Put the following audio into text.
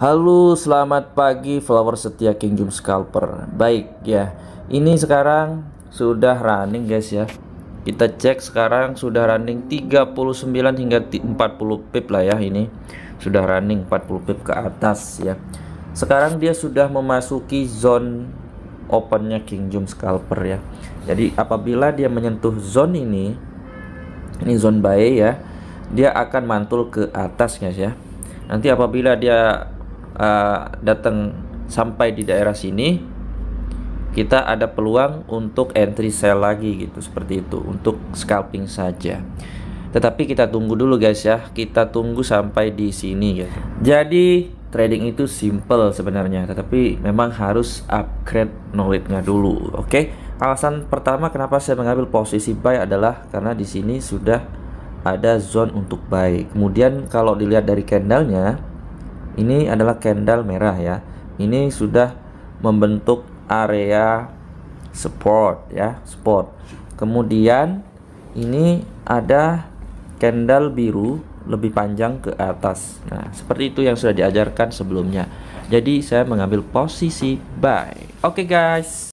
Halo, selamat pagi Flower setia Kingdom Scalper. Baik ya, ini sekarang sudah running guys ya. Kita cek sekarang sudah running 39 hingga 40 pip lah ya ini. Sudah running 40 pip ke atas ya. Sekarang dia sudah memasuki zone opennya Kingdom Scalper ya. Jadi apabila dia menyentuh zone ini, ini zone buy ya, dia akan mantul ke atas guys ya. Nanti apabila dia Eh, datang sampai di daerah sini kita ada peluang untuk entry sell lagi gitu seperti itu untuk scalping saja tetapi kita tunggu dulu guys ya kita tunggu sampai di sini ya. jadi trading itu simple sebenarnya tetapi memang harus upgrade knowledge-nya dulu oke okay? alasan pertama kenapa saya mengambil posisi buy adalah karena di sini sudah ada zone untuk buy kemudian kalau dilihat dari candlenya ini adalah candle merah ya ini sudah membentuk area support ya support kemudian ini ada candle biru lebih panjang ke atas nah seperti itu yang sudah diajarkan sebelumnya jadi saya mengambil posisi buy oke okay, guys